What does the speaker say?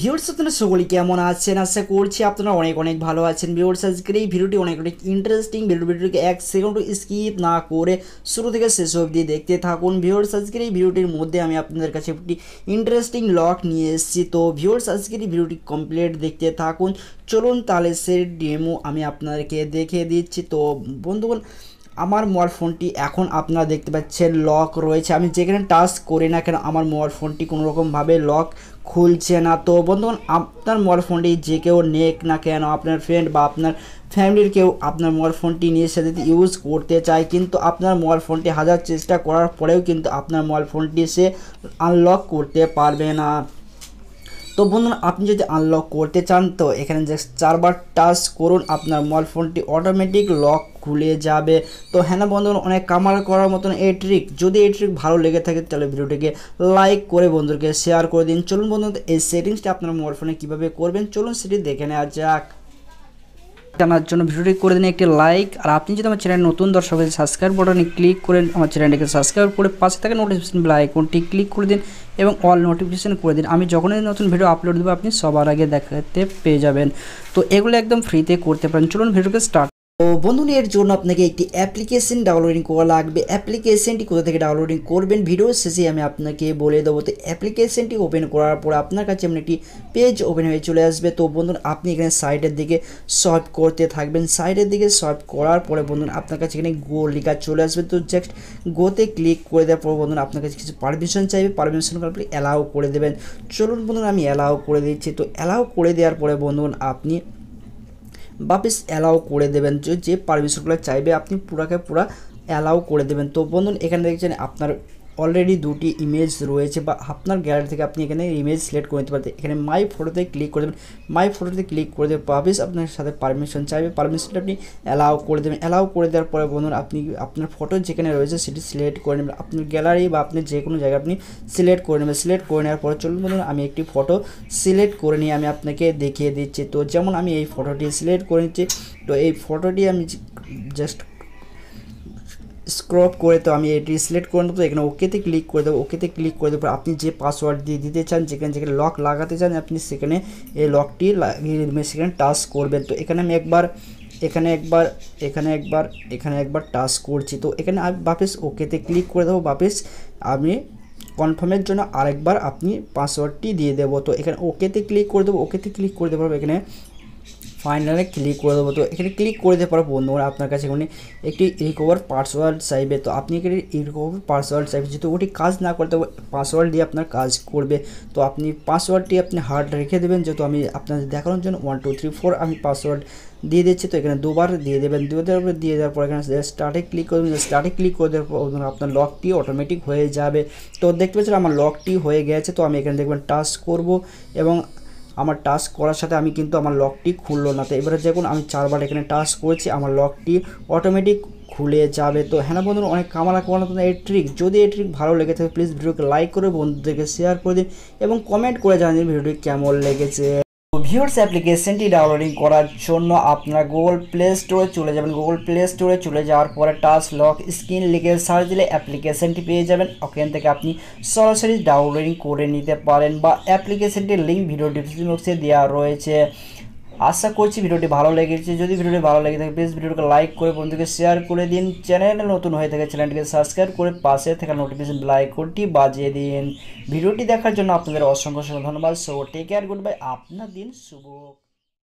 viewers আসকারী এই ভিডিওটি অনেক অনেক ভালো আছেন ভিওর্স আসকারী এই ভিডিওটি অনেক একটা ইন্টারেস্টিং ভিডিও ভিডিওকে এক সেকেন্ডও স্কিপ না করে শুরু থেকে শেষ অবধি দেখতে থাকুন ভিওর্স আসকারী এই ভিডিওটির মধ্যে আমি আপনাদের কাছে একটা ইন্টারেস্টিং লক নিয়ে এসেছি তো ভিওর্স আসকারী ভিডিওটি কমপ্লিট দেখতে থাকুন চলুন তালে শেড ডেমো আমি আপনাদেরকে দেখিয়ে দিচ্ছি তো বন্ধুগণ আমার মোবাইল ফোনটি এখন আপনারা দেখতে পাচ্ছেন লক রয়েছে আমি যেখানে টাচ করি না কেন আমার মোবাইল ফোনটি কোনোরকমভাবে লক খুলছে না তো বন্ধুগণ আপনার মোবাইল ফোনটি যে কেউ নেক না কেন আপনার ফ্রেন্ড বা আপনার ফ্যামিলির কেউ আপনার মোবাইল ফোনটি নিয়ে সাথে ইউজ করতে চায় কিন্তু আপনার মোবাইল ফোনটি হাজার চেষ্টা করার পরেও কিন্তু আপনার মোবাইল ফোনটি সে আনলক করতে পারবে না তো বন্ধুরা আপনি যদি আনলক করতে চান তো এখানে যে চারবার টাচ করুন আপনার মোবাইল ফোনটি অটোমেটিক লক খুলে যাবে তো হ্যাঁ বন্ধুরা অনেক কামাল করার মতন এই ট্রিক যদি এই ট্রিক ভালো লেগে থাকে তাহলে ভিডিওটিকে লাইক করে বন্ধুদেরকে শেয়ার করে দিন চলুন বন্ধুদের এই সেটিংসটি আপনার মোবাইল ফোনে কীভাবে করবেন চলুন সেটি দেখে নেওয়া যাক জানার জন্য ভিডিওটি করে দিন একটি লাইক আর আপনি যদি আমার চ্যানেল নতুন দর্শক হয়েছে সাবস্ক্রাইব বাটনে ক্লিক করে আমার চ্যানেলটিকে সাবস্ক্রাইব করে পাশে থাকা নোটিফিকেশন বেল আইকনটি ক্লিক করে দিন এবং অল নোটিফিকেশন করে দিন আমি যখনই নতুন ভিডিও আপলোড দেবো আপনি সবার আগে দেখাতে পেয়ে যাবেন তো এগুলো একদম ফ্রিতে করতে পারেন চলুন ভিডিওকে স্টার্ট তো বন্ধুরা এর জন্য আপনাকে একটি অ্যাপ্লিকেশন ডাউনলোডিং করা লাগবে অ্যাপ্লিকেশনটি কোথা থেকে ডাউনলোডিং করবেন ভিডিও শেষে আমি আপনাকে বলে দেবো তো অ্যাপ্লিকেশনটি ওপেন করার পর আপনার কাছে এমন একটি পেজ ওপেন হয়ে চলে আসবে তো বন্ধুন আপনি এখানে সাইডের দিকে সোয়াইপ করতে থাকবেন সাইডের দিকে সোয়াইপ করার পরে বন্ধুন আপনার কাছে এখানে গো লিখা চলে আসবে তো জাস্ট গোতে ক্লিক করে দেওয়ার পর বন্ধুরা আপনার কাছে কিছু পারমিশন চাইবে পারমিশন করার পরে অ্যালাউ করে দেবেন চলুন বন্ধুরা আমি অ্যালাউ করে দিচ্ছি তো অ্যালাউ করে দেওয়ার পরে বন্ধুরা আপনি বাপিস অ্যালাউ করে দেবেন যে পারমিশনগুলো চাইবে আপনি পুরাকে পুরা অ্যালাউ করে দেবেন তো বন্ধুন এখানে দেখছেন আপনার অলরেডি দুটি ইমেজ রয়েছে বা আপনার গ্যালারি থেকে আপনি এখানে ইমেজ সিলেক্ট করে নিতে পারবেন এখানে মাই ফটোতে ক্লিক করে দেবেন মাই ফটোতে ক্লিক করে দেবেন পাবিস আপনার সাথে পারমিশন চাইবে পারমিশনটা আপনি অ্যালাউ করে দেবেন অ্যালাউ করে দেওয়ার পরে বন্ধুরা আপনি আপনার ফটো যেখানে রয়েছে সেটি সিলেক্ট করে নেবেন আপনার গ্যালারি বা আপনি যে কোনো জায়গায় আপনি সিলেক্ট করে নেবেন সিলেক্ট করে নেওয়ার পরে চলুন বলুন আমি একটি ফটো সিলেক্ট করে নিয়ে আমি আপনাকে দেখিয়ে দিচ্ছি তো যেমন আমি এই ফটোটি সিলেক্ট করে নিচ্ছি তো এই ফটোটি আমি জাস্ট স্ক্রপ করে তো আমি এটি সিলেক্ট করে নেবো এখানে ওকেতে ক্লিক করে দেবো ওকেতে ক্লিক করে দেবো আপনি যে পাসওয়ার্ড দিয়ে দিতে চান যেখানে যেখানে লক লাগাতে চান আপনি সেখানে এই লকটি লাগিয়ে মানে সেখানে টাচ করবেন তো এখানে আমি একবার এখানে একবার এখানে একবার এখানে একবার টাচ করছি তো এখানে আমি বাপিস ওকেতে ক্লিক করে দেবো বাপিস আমি কনফার্মের জন্য আরেকবার আপনি পাসওয়ার্ডটি দিয়ে দেবো তো এখানে ওকেতে ক্লিক করে দেবো ওকেতে ক্লিক করে দেবো এখানে ফাইনালে ক্লিক করে দেবো তো এখানে ক্লিক করে দেওয়ার পর বন্ধুরা আপনার কাছে এখানে একটি রিকভার পাসওয়ার্ড চাইবে তো আপনি এখানে রিকভার পাসওয়ার্ড চাইবে যেহেতু ওটি কাজ না করতে পাসওয়ার্ড দিয়ে আপনার কাজ করবে তো আপনি পাসওয়ার্ডটি আপনি হার্ড রেখে দেবেন যেহেতু আমি আপনাদের দেখানোর জন্য ওয়ান টু থ্রি ফোর আমি পাসওয়ার্ড দিয়ে দিচ্ছি তো এখানে দুবার দিয়ে দেবেন দিয়ে দেওয়ার পর দিয়ে দেওয়ার পর এখানে স্টার্টে ক্লিক করবেন স্টার্টে ক্লিক করে দেওয়ার পর আপনার লকটি অটোমেটিক হয়ে যাবে তো দেখতে পাচ্ছেন আমার লকটি হয়ে গেছে তো আমি এখানে দেখবেন টাচ করব এবং আমার টাচ করার সাথে আমি কিন্তু আমার লকটি খুললো না তো এবারে দেখুন আমি চারবার এখানে টাচ করেছি আমার লকটি অটোমেটিক খুলে যাবে তো হ্যাঁ বন্ধুরা অনেক কামালা কামানো এই ট্রিক যদি এই ট্রিক ভালো লেগে থাকে প্লিজ ভিডিওকে লাইক করে বন্ধুদেরকে শেয়ার করে দিন এবং কমেন্ট করে জানিয়ে ভিডিওটি কেমন লেগেছে ভিউর্স অ্যাপ্লিকেশনটি ডাউনলোডিং করার জন্য আপনার গুগল প্লে স্টোরে চলে যাবেন গুগল প্লে স্টোরে চলে যাওয়ার পরে টাচ লক স্ক্রিন লিখে সার্চ দিলে অ্যাপ্লিকেশনটি পেয়ে যাবেন ওখান থেকে আপনি সরাসরি ডাউনলোডিং করে নিতে পারেন বা অ্যাপ্লিকেশনটির লিঙ্ক ভিডিও ডিসক্রিপশন বক্সে দেওয়া রয়েছে আশা করছি ভিডিওটি ভালো লেগেছে যদি ভিডিওটি ভালো লেগে থাকে প্লিজ ভিডিওটিকে লাইক করে বন্ধুকে শেয়ার করে দিন চ্যানেলে নতুন হয়ে থাকে চ্যানেলটিকে সাবস্ক্রাইব করে পাশে থাকা নোটিফিকেশন আইকনটি বাজিয়ে দিন ভিডিওটি দেখার জন্য আপনাদের অসংখ্য অসংখ্য ধন্যবাদ so take care good bye আপনার দিন শুভ